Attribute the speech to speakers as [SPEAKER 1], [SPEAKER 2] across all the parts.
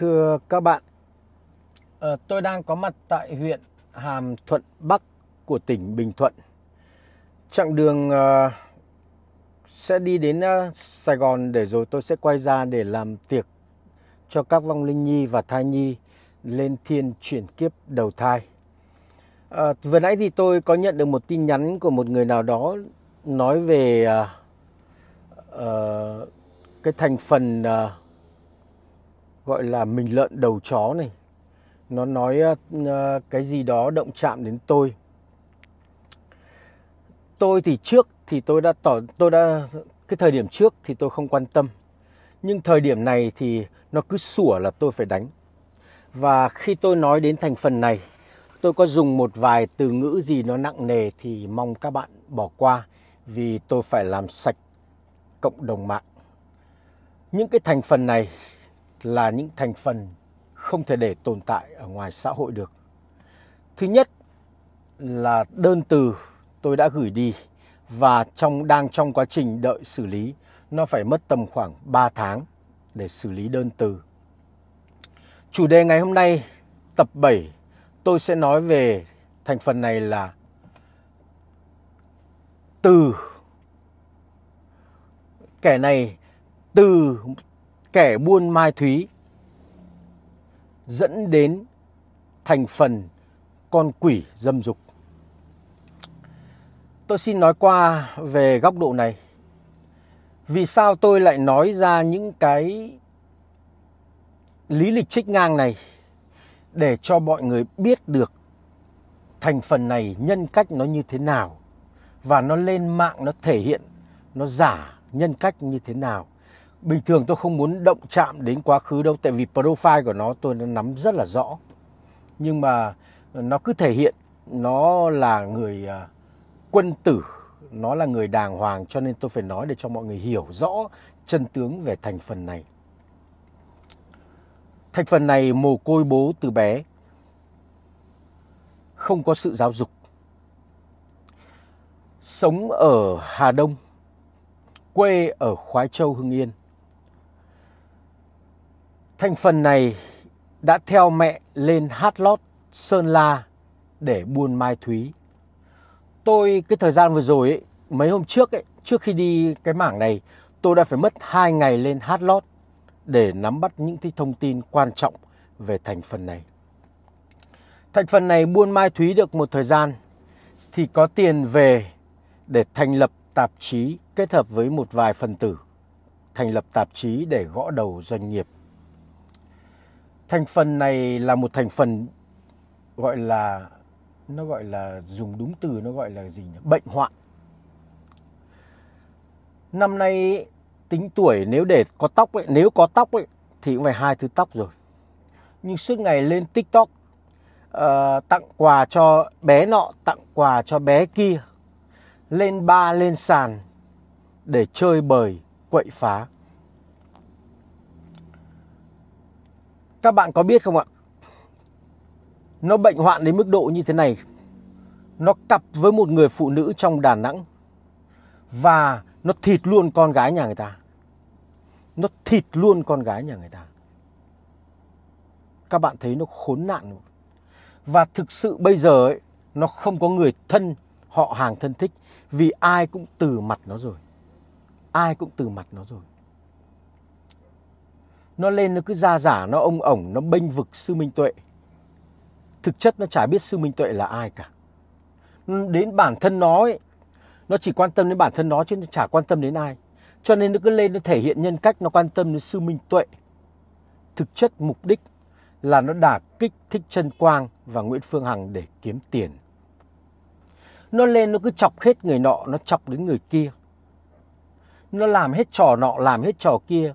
[SPEAKER 1] Thưa các bạn, ờ, tôi đang có mặt tại huyện Hàm Thuận Bắc của tỉnh Bình Thuận. Chặng đường ờ, sẽ đi đến ờ, Sài Gòn để rồi tôi sẽ quay ra để làm tiệc cho các vong linh nhi và thai nhi lên thiên chuyển kiếp đầu thai. À, vừa nãy thì tôi có nhận được một tin nhắn của một người nào đó nói về uh, uh, cái thành phần uh, gọi là mình lợn đầu chó này nó nói uh, cái gì đó động chạm đến tôi tôi thì trước thì tôi đã tỏ tôi đã cái thời điểm trước thì tôi không quan tâm nhưng thời điểm này thì nó cứ sủa là tôi phải đánh và khi tôi nói đến thành phần này tôi có dùng một vài từ ngữ gì nó nặng nề thì mong các bạn bỏ qua vì tôi phải làm sạch cộng đồng mạng những cái thành phần này là những thành phần không thể để tồn tại ở ngoài xã hội được. Thứ nhất là đơn từ tôi đã gửi đi và trong đang trong quá trình đợi xử lý nó phải mất tầm khoảng 3 tháng để xử lý đơn từ. Chủ đề ngày hôm nay tập 7 tôi sẽ nói về thành phần này là từ kẻ này từ kẻ buôn mai thúy dẫn đến thành phần con quỷ dâm dục. Tôi xin nói qua về góc độ này. Vì sao tôi lại nói ra những cái lý lịch trích ngang này để cho mọi người biết được thành phần này nhân cách nó như thế nào và nó lên mạng nó thể hiện nó giả nhân cách như thế nào bình thường tôi không muốn động chạm đến quá khứ đâu tại vì profile của nó tôi nắm rất là rõ nhưng mà nó cứ thể hiện nó là người à, quân tử nó là người đàng hoàng cho nên tôi phải nói để cho mọi người hiểu rõ chân tướng về thành phần này thành phần này mồ côi bố từ bé không có sự giáo dục sống ở hà đông quê ở khoái châu hưng yên Thành phần này đã theo mẹ lên hát lót Sơn La để buôn Mai Thúy. Tôi cái thời gian vừa rồi ấy, mấy hôm trước ấy, trước khi đi cái mảng này, tôi đã phải mất hai ngày lên hát lót để nắm bắt những cái thông tin quan trọng về thành phần này. Thành phần này buôn Mai Thúy được một thời gian thì có tiền về để thành lập tạp chí kết hợp với một vài phần tử thành lập tạp chí để gõ đầu doanh nghiệp thành phần này là một thành phần gọi là nó gọi là dùng đúng từ nó gọi là gì nhỉ? bệnh hoạn năm nay tính tuổi nếu để có tóc ấy nếu có tóc ấy thì cũng phải hai thứ tóc rồi nhưng suốt ngày lên tiktok uh, tặng quà cho bé nọ tặng quà cho bé kia lên ba lên sàn để chơi bời quậy phá Các bạn có biết không ạ? Nó bệnh hoạn đến mức độ như thế này. Nó cặp với một người phụ nữ trong Đà Nẵng. Và nó thịt luôn con gái nhà người ta. Nó thịt luôn con gái nhà người ta. Các bạn thấy nó khốn nạn không? Và thực sự bây giờ ấy, nó không có người thân, họ hàng thân thích. Vì ai cũng từ mặt nó rồi. Ai cũng từ mặt nó rồi nó lên nó cứ ra giả nó ông ổng nó bênh vực sư minh tuệ thực chất nó chả biết sư minh tuệ là ai cả đến bản thân nó ấy nó chỉ quan tâm đến bản thân nó chứ nó chả quan tâm đến ai cho nên nó cứ lên nó thể hiện nhân cách nó quan tâm đến sư minh tuệ thực chất mục đích là nó đả kích thích chân quang và nguyễn phương hằng để kiếm tiền nó lên nó cứ chọc hết người nọ nó chọc đến người kia nó làm hết trò nọ làm hết trò kia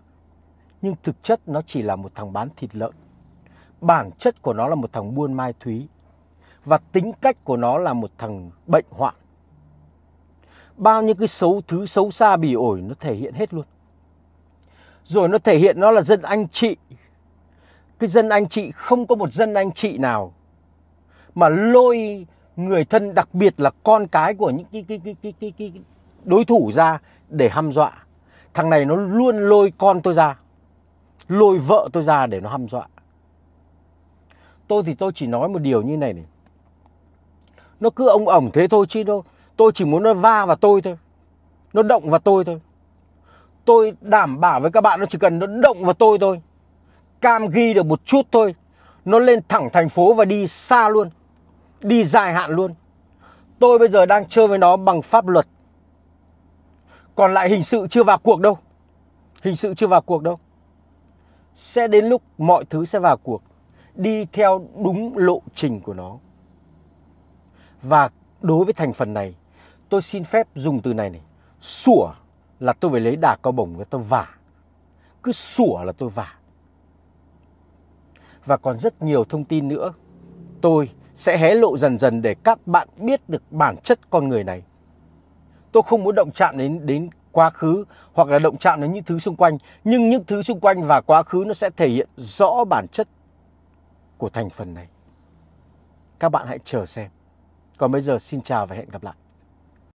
[SPEAKER 1] nhưng thực chất nó chỉ là một thằng bán thịt lợn. Bản chất của nó là một thằng buôn mai thúy và tính cách của nó là một thằng bệnh hoạn. Bao nhiêu cái xấu thứ xấu xa bỉ ổi nó thể hiện hết luôn. Rồi nó thể hiện nó là dân anh chị. Cái dân anh chị không có một dân anh chị nào mà lôi người thân đặc biệt là con cái của những cái cái cái cái cái, cái đối thủ ra để hăm dọa. Thằng này nó luôn lôi con tôi ra lôi vợ tôi ra để nó hăm dọa tôi thì tôi chỉ nói một điều như này này nó cứ ông ổng thế thôi chứ đâu. tôi chỉ muốn nó va vào tôi thôi nó động vào tôi thôi tôi đảm bảo với các bạn nó chỉ cần nó động vào tôi thôi cam ghi được một chút thôi nó lên thẳng thành phố và đi xa luôn đi dài hạn luôn tôi bây giờ đang chơi với nó bằng pháp luật còn lại hình sự chưa vào cuộc đâu hình sự chưa vào cuộc đâu sẽ đến lúc mọi thứ sẽ vào cuộc đi theo đúng lộ trình của nó và đối với thành phần này tôi xin phép dùng từ này này sủa là tôi phải lấy đà cao bổng và tôi vả cứ sủa là tôi vả và còn rất nhiều thông tin nữa tôi sẽ hé lộ dần dần để các bạn biết được bản chất con người này tôi không muốn động chạm đến đến quá khứ hoặc là động chạm đến những thứ xung quanh nhưng những thứ xung quanh và quá khứ nó sẽ thể hiện rõ bản chất của thành phần này các bạn hãy chờ xem còn bây giờ xin chào và hẹn gặp lại